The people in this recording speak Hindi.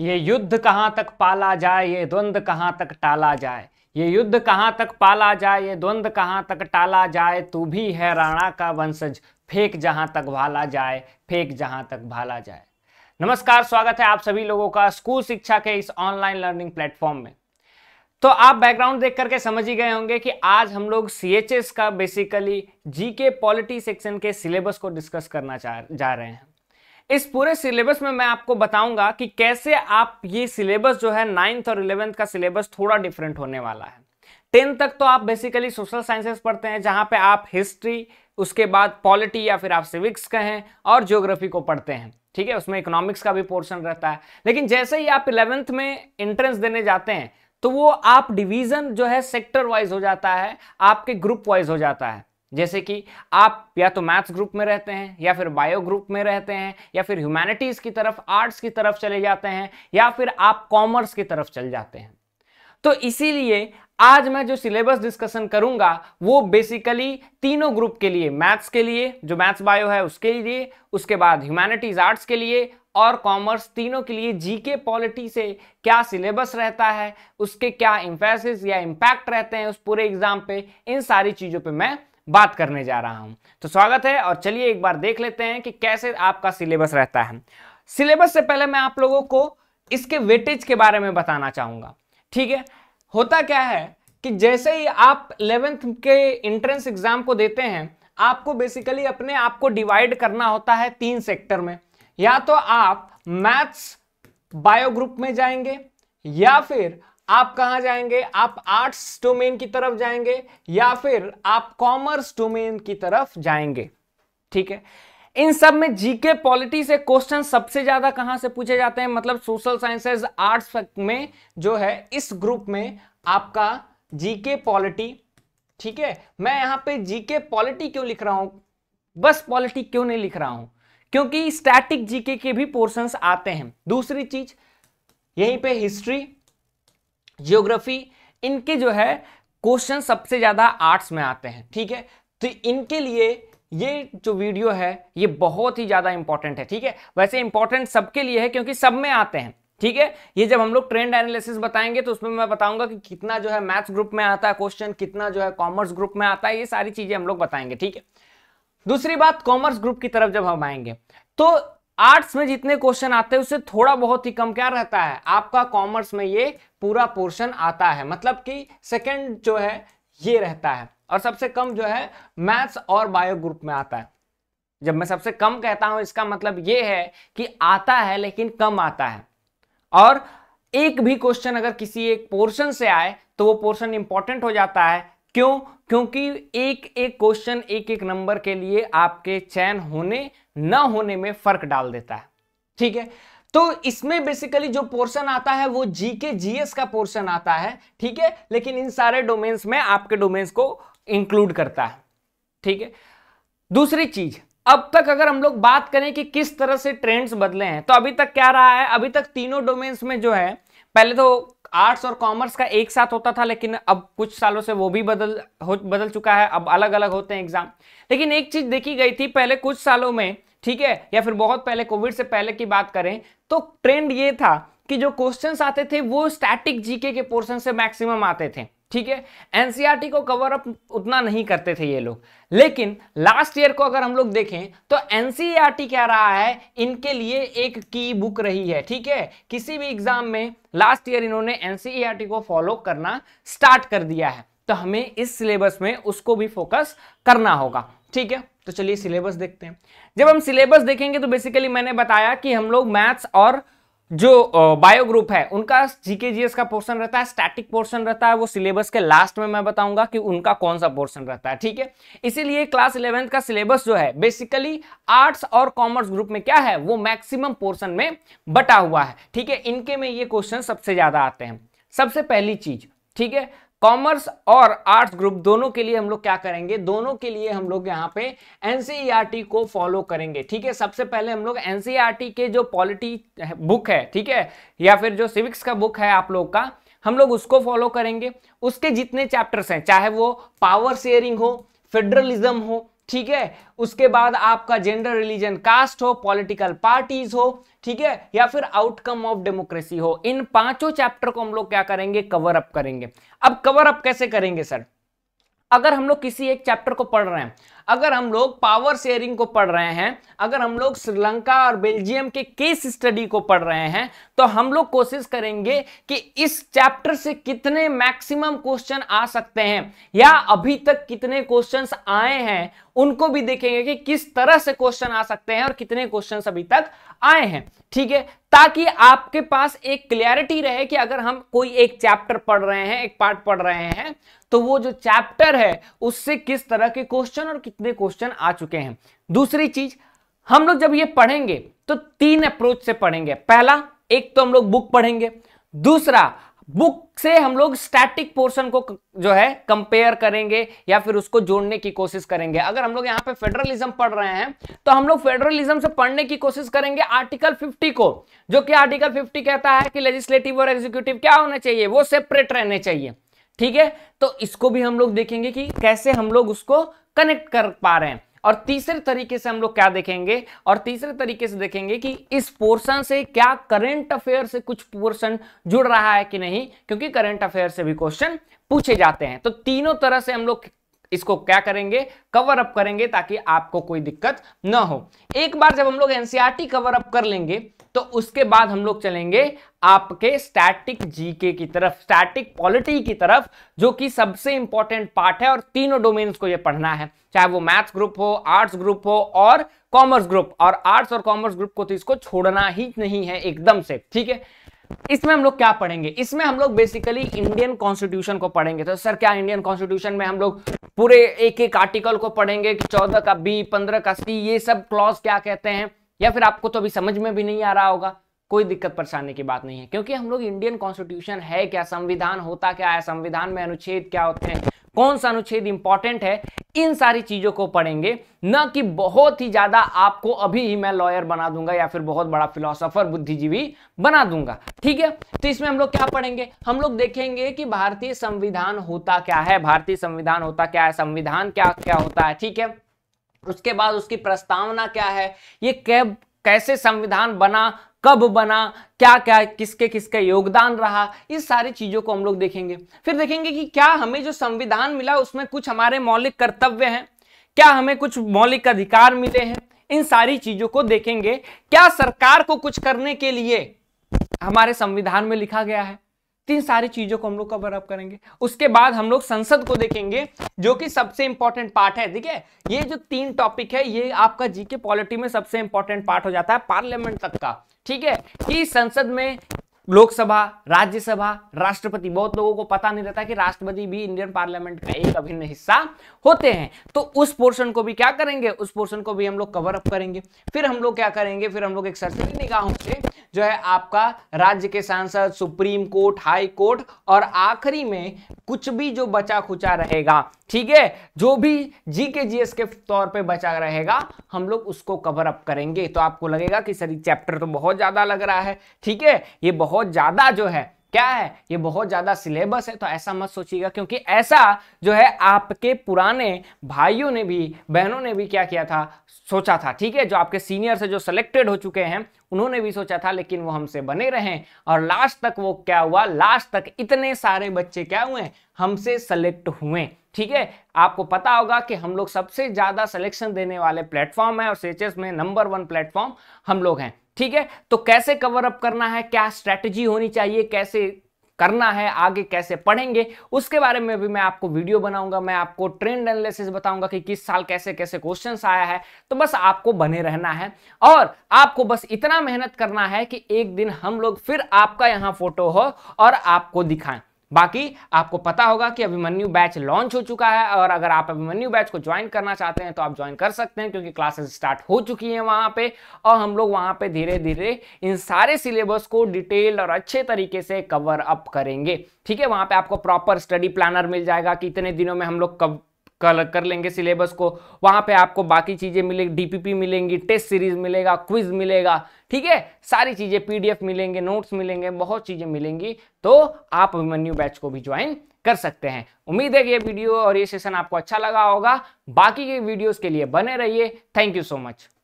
ये युद्ध कहाँ तक पाला जाए ये द्वंद्व कहाँ तक टाला जाए ये युद्ध कहाँ तक पाला जाए ये द्वंद्व कहाँ तक टाला जाए तू भी है राणा का वंशज फेंक जहाँ तक भाला जाए फेंक जहाँ तक भाला जाए नमस्कार स्वागत है आप सभी लोगों का स्कूल शिक्षा के इस ऑनलाइन लर्निंग प्लेटफॉर्म में तो आप बैकग्राउंड देख करके समझ ही गए होंगे कि आज हम लोग सी का basically G K polity section के सिलेबस को डिस्कस करना चाह जा रहे हैं इस पूरे सिलेबस में मैं आपको बताऊंगा कि कैसे आप ये सिलेबस जो है नाइन्थ और इलेवेंथ का सिलेबस थोड़ा डिफरेंट होने वाला है टेंथ तक तो आप बेसिकली सोशल साइंसेस पढ़ते हैं जहां पे आप हिस्ट्री उसके बाद पॉलिटी या फिर आप सिविक्स कहें और ज्योग्राफी को पढ़ते हैं ठीक है उसमें इकोनॉमिक्स का भी पोर्शन रहता है लेकिन जैसे ही आप इलेवेंथ में एंट्रेंस देने जाते हैं तो वो आप डिवीज़न जो है सेक्टर वाइज हो जाता है आपके ग्रुप वाइज हो जाता है जैसे कि आप या तो मैथ्स ग्रुप में रहते हैं या फिर बायो ग्रुप में रहते हैं या फिर ह्यूमैनिटीज़ की तरफ आर्ट्स की तरफ चले जाते हैं या फिर आप कॉमर्स की तरफ चल जाते हैं तो इसीलिए आज मैं जो सिलेबस डिस्कशन करूंगा वो बेसिकली तीनों ग्रुप के लिए मैथ्स के लिए जो मैथ्स बायो है उसके लिए उसके बाद ह्यूमैनिटीज आर्ट्स के लिए और कॉमर्स तीनों के लिए जीके पॉलिटी से क्या सिलेबस रहता है उसके क्या इम्फेसिस या इम्पैक्ट रहते हैं उस पूरे एग्जाम पे इन सारी चीज़ों पे मैं बात करने जा रहा हूं तो स्वागत है और चलिए एक बार देख लेते हैं कि कैसे आपका सिलेबस रहता है सिलेबस से पहले मैं आप लोगों को इसके वेटेज के बारे में बताना चाहूंगा ठीक है होता क्या है कि जैसे ही आप इलेवेंथ के एंट्रेंस एग्जाम को देते हैं आपको बेसिकली अपने आप को डिवाइड करना होता है तीन सेक्टर में या तो आप मैथ्स बायो ग्रुप में जाएंगे या फिर आप कहाँ जाएंगे आप आर्ट्स डोमेन की तरफ जाएंगे या फिर आप कॉमर्स डोमेन की तरफ जाएंगे ठीक है इन सब में जीके पॉलिटी से क्वेश्चन सबसे ज्यादा कहां से पूछे जाते हैं मतलब सोशल साइंसेज आर्ट्स में जो है इस ग्रुप में आपका जीके पॉलिटी ठीक है मैं यहां पे जीके पॉलिटी क्यों लिख रहा हूं बस पॉलिटी क्यों नहीं लिख रहा हूं क्योंकि स्टैटिक जीके के भी पोर्शंस आते हैं दूसरी चीज यहीं पे हिस्ट्री जियोग्राफी इनके जो है क्वेश्चन सबसे ज़्यादा आर्ट्स में आते हैं ठीक है तो इनके लिए ये जो वीडियो है ये बहुत ही ज़्यादा इंपॉर्टेंट है ठीक है वैसे इंपॉर्टेंट सबके लिए है क्योंकि सब में आते हैं ठीक है ये जब हम लोग ट्रेंड एनालिसिस बताएंगे तो उसमें मैं बताऊंगा कि कितना जो है मैथ्स ग्रुप में आता है क्वेश्चन कितना जो है कॉमर्स ग्रुप में आता है ये सारी चीज़ें हम लोग बताएंगे ठीक है दूसरी बात कॉमर्स ग्रुप की तरफ जब हम आएंगे तो आर्ट्स में जितने क्वेश्चन आते हैं उससे थोड़ा बहुत ही कम क्या रहता है आपका कॉमर्स में ये पूरा पोर्शन आता है मतलब कि सेकंड जो है ये रहता है और सबसे कम जो है मैथ्स और बायो ग्रुप में आता है जब मैं सबसे कम कहता हूं इसका मतलब ये है कि आता है लेकिन कम आता है और एक भी क्वेश्चन अगर किसी एक पोर्शन से आए तो वो पोर्शन इंपॉर्टेंट हो जाता है क्यों क्योंकि एक एक क्वेश्चन एक एक नंबर के लिए आपके चयन होने न होने में फर्क डाल देता है ठीक है तो इसमें बेसिकली जो पोर्शन आता है वो जी के जीएस का पोर्शन आता है ठीक है लेकिन इन सारे डोमेन्स में आपके डोमेन्स को इंक्लूड करता है ठीक है दूसरी चीज अब तक अगर हम लोग बात करें कि किस तरह से ट्रेंड्स बदले हैं तो अभी तक क्या रहा है अभी तक तीनों डोमेन्स में जो है पहले तो आर्ट्स और कॉमर्स का एक साथ होता था लेकिन अब कुछ सालों से वो भी बदल हो बदल चुका है अब अलग अलग होते हैं एग्जाम लेकिन एक चीज देखी गई थी पहले कुछ सालों में ठीक है या फिर बहुत पहले कोविड से पहले की बात करें तो ट्रेंड ये था कि जो क्वेश्चंस आते थे वो स्टैटिक जीके के पोर्शन से मैक्सिमम आते थे ठीक है एनसीईआरटी e को कवर अप उतना नहीं करते थे ये लोग लेकिन लास्ट ईयर को अगर हम लोग देखें तो एनसीईआरटी e क्या रहा है इनके लिए एक की बुक रही है ठीक है किसी भी एग्जाम में लास्ट ईयर इन्होंने एनसीईआरटी e को फॉलो करना स्टार्ट कर दिया है तो हमें इस सिलेबस में उसको भी फोकस करना होगा ठीक है तो चलिए सिलेबस देखते हैं जब हम सिलेबस देखेंगे तो बेसिकली मैंने बताया कि हम लोग मैथ्स और जो बायो ग्रुप है उनका जीके जीएस का पोर्शन रहता है स्टैटिक पोर्शन रहता है वो सिलेबस के लास्ट में मैं बताऊंगा कि उनका कौन सा पोर्शन रहता है ठीक है इसीलिए क्लास इलेवेंथ का सिलेबस जो है बेसिकली आर्ट्स और कॉमर्स ग्रुप में क्या है वो मैक्सिमम पोर्शन में बटा हुआ है ठीक है इनके में ये क्वेश्चन सबसे ज्यादा आते हैं सबसे पहली चीज ठीक है कॉमर्स और आर्ट्स ग्रुप दोनों के लिए हम लोग क्या करेंगे दोनों के लिए हम लोग यहाँ पे एनसीईआरटी e को फॉलो करेंगे ठीक है सबसे पहले हम लोग एनसीईआरटी e के जो पॉलिटी बुक है ठीक है या फिर जो सिविक्स का बुक है आप लोग का हम लोग उसको फॉलो करेंगे उसके जितने चैप्टर्स हैं चाहे वो पावर शेयरिंग हो फेडरलिज्म हो ठीक है उसके बाद आपका जेंडर रिलीजन कास्ट हो पॉलिटिकल पार्टीज हो ठीक है या फिर आउटकम ऑफ डेमोक्रेसी हो इन पांचों चैप्टर को हम लोग क्या करेंगे कवर अप करेंगे अब कवर अप कैसे करेंगे सर अगर हम लोग किसी एक चैप्टर को पढ़ रहे हैं अगर हम लोग पावर शेयरिंग को पढ़ रहे हैं अगर हम लोग श्रीलंका और बेल्जियम के केस स्टडी को पढ़ रहे हैं तो हम लोग कोशिश करेंगे कि इस चैप्टर से कितने मैक्सिमम क्वेश्चन आ सकते हैं या अभी तक कितने क्वेश्चन आए हैं उनको भी देखेंगे कि किस तरह से क्वेश्चन आ सकते हैं और कितने क्वेश्चन अभी तक आए हैं ठीक है ताकि आपके पास एक क्लियरिटी रहे कि अगर हम कोई एक चैप्टर पढ़ रहे हैं एक पार्ट पढ़ रहे हैं तो वो जो चैप्टर है उससे किस तरह के क्वेश्चन और कितने क्वेश्चन आ चुके हैं दूसरी चीज हम लोग जब ये पढ़ेंगे तो तीन अप्रोच से पढ़ेंगे पहला एक तो हम लोग बुक पढ़ेंगे दूसरा बुक से हम लोग स्टैटिक पोर्शन को जो है कंपेयर करेंगे या फिर उसको जोड़ने की कोशिश करेंगे अगर हम लोग यहाँ पे फेडरलिज्म पढ़ रहे हैं तो हम लोग फेडरलिज्म से पढ़ने की कोशिश करेंगे आर्टिकल 50 को जो कि आर्टिकल 50 कहता है कि लेजिस्लेटिव और एग्जीक्यूटिव क्या होना चाहिए वो सेपरेट रहने चाहिए ठीक है तो इसको भी हम लोग देखेंगे कि कैसे हम लोग उसको कनेक्ट कर पा रहे हैं और तीसरे तरीके से हम लोग क्या देखेंगे और तीसरे तरीके से देखेंगे कि इस पोर्शन से क्या करंट अफेयर से कुछ पोर्शन जुड़ रहा है कि नहीं क्योंकि करंट अफेयर से भी क्वेश्चन पूछे जाते हैं तो तीनों तरह से हम लोग इसको क्या करेंगे कवर अप करेंगे ताकि आपको कोई दिक्कत ना हो एक बार जब हम लोग एनसीआरटी कवर अप कर लेंगे तो उसके बाद हम लोग चलेंगे आपके स्टैटिक जीके की तरफ स्टैटिक पॉलिटी की तरफ जो कि सबसे इंपॉर्टेंट पार्ट है और तीनों डोमेन्स को ये पढ़ना है चाहे वो मैथ्स ग्रुप हो आर्ट्स ग्रुप हो और कॉमर्स ग्रुप और आर्ट्स और कॉमर्स ग्रुप को तो इसको छोड़ना ही नहीं है एकदम से ठीक है इसमें हम लोग क्या पढ़ेंगे इसमें हम लोग बेसिकली इंडियन कॉन्स्टिट्यूशन को पढ़ेंगे तो सर क्या इंडियन कॉन्स्टिट्यूशन में हम लोग पूरे एक एक आर्टिकल को पढ़ेंगे कि चौदह का बी पंद्रह का सी ये सब क्लॉज क्या कहते हैं या फिर आपको तो अभी समझ में भी नहीं आ रहा होगा कोई दिक्कत परेशानी की बात नहीं है क्योंकि हम लोग इंडियन कॉन्स्टिट्यूशन है क्या संविधान होता क्या है संविधान में अनुच्छेद क्या होते हैं कौन सा अनुच्छेद इंपॉर्टेंट है इन सारी चीजों को पढ़ेंगे न कि बहुत ही ज्यादा आपको अभी ही मैं लॉयर बना दूंगा या फिर बहुत बड़ा फिलोसोफर बुद्धिजीवी बना दूंगा ठीक है तो इसमें हम लोग क्या पढ़ेंगे हम लोग देखेंगे कि भारतीय संविधान होता क्या है भारतीय संविधान होता क्या है संविधान क्या क्या होता है ठीक है उसके बाद उसकी प्रस्तावना क्या है ये कैब कैसे संविधान बना कब बना क्या क्या किसके किसके योगदान रहा इस सारी चीज़ों को हम लोग देखेंगे फिर देखेंगे कि क्या हमें जो संविधान मिला उसमें कुछ हमारे मौलिक कर्तव्य हैं क्या हमें कुछ मौलिक अधिकार मिले हैं इन सारी चीज़ों को देखेंगे क्या सरकार को कुछ करने के लिए हमारे संविधान में लिखा गया है तीन सारी चीजों को हम लोग कवर अप करेंगे उसके बाद हम लोग संसद को देखेंगे जो कि सबसे इंपॉर्टेंट पार्ट है ठीक है ये जो तीन टॉपिक है ये आपका जीके पॉलिटी में सबसे इंपॉर्टेंट पार्ट हो जाता है पार्लियामेंट तक का ठीक है कि संसद में लोकसभा राज्यसभा राष्ट्रपति बहुत लोगों को पता नहीं रहता कि राष्ट्रपति भी इंडियन पार्लियामेंट का एक अभिन्न हिस्सा होते हैं तो उस पोर्शन को भी क्या करेंगे उस पोर्शन को भी हम लोग कवर अप करेंगे फिर हम लोग क्या करेंगे फिर हम लोग एक सरसरी निगाहों से जो है आपका राज्य के सांसद सुप्रीम कोर्ट हाई कोर्ट और आखिरी में कुछ भी जो बचा खुचा रहेगा ठीक है जो भी जी के के तौर पे बचा रहेगा हम लोग उसको कवर अप करेंगे तो आपको लगेगा कि सर चैप्टर तो बहुत ज्यादा लग रहा है ठीक है ये बहुत बहुत ज़्यादा जो है क्या है ये बहुत ज़्यादा सिलेबस है तो ऐसा मत सोचिएगा क्योंकि ऐसा जो है आपके पुराने भाइयों ने भी बहनों ने भी क्या किया था सोचा था ठीक है जो आपके सीनियर से जो सिलेक्टेड हो चुके हैं उन्होंने भी सोचा था लेकिन वो हमसे बने रहे और लास्ट तक वो क्या हुआ लास्ट तक इतने सारे बच्चे क्या हुए हमसे सेलेक्ट हुए ठीक है आपको पता होगा कि हम लोग सबसे ज़्यादा सिलेक्शन देने वाले प्लेटफॉर्म है और सेचेस में नंबर वन प्लेटफॉर्म हम लोग हैं ठीक है तो कैसे कवर अप करना है क्या स्ट्रेटेजी होनी चाहिए कैसे करना है आगे कैसे पढ़ेंगे उसके बारे में भी मैं आपको वीडियो बनाऊंगा मैं आपको ट्रेंड एनालिसिस बताऊंगा कि किस साल कैसे कैसे क्वेश्चन आया है तो बस आपको बने रहना है और आपको बस इतना मेहनत करना है कि एक दिन हम लोग फिर आपका यहां फोटो हो और आपको दिखाएं बाकी आपको पता होगा कि अभिमन्यु बैच लॉन्च हो चुका है और अगर आप अभिमन्यु बैच को ज्वाइन करना चाहते हैं तो आप ज्वाइन कर सकते हैं क्योंकि क्लासेस स्टार्ट हो चुकी हैं वहाँ पे और हम लोग वहाँ पे धीरे धीरे इन सारे सिलेबस को डिटेल और अच्छे तरीके से कवर अप करेंगे ठीक है वहाँ पे आपको प्रॉपर स्टडी प्लानर मिल जाएगा कि इतने दिनों में हम लोग कब कल कर लेंगे सिलेबस को वहाँ पे आपको बाकी चीज़ें मिलेगी डीपीपी मिलेंगी टेस्ट सीरीज मिलेगा क्विज मिलेगा ठीक है सारी चीज़ें पीडीएफ मिलेंगे नोट्स मिलेंगे बहुत चीज़ें मिलेंगी तो आप अभिमन्यू बैच को भी ज्वाइन कर सकते हैं उम्मीद है कि ये वीडियो और ये सेशन आपको अच्छा लगा होगा बाकी के वीडियोज़ के लिए बने रहिए थैंक यू सो मच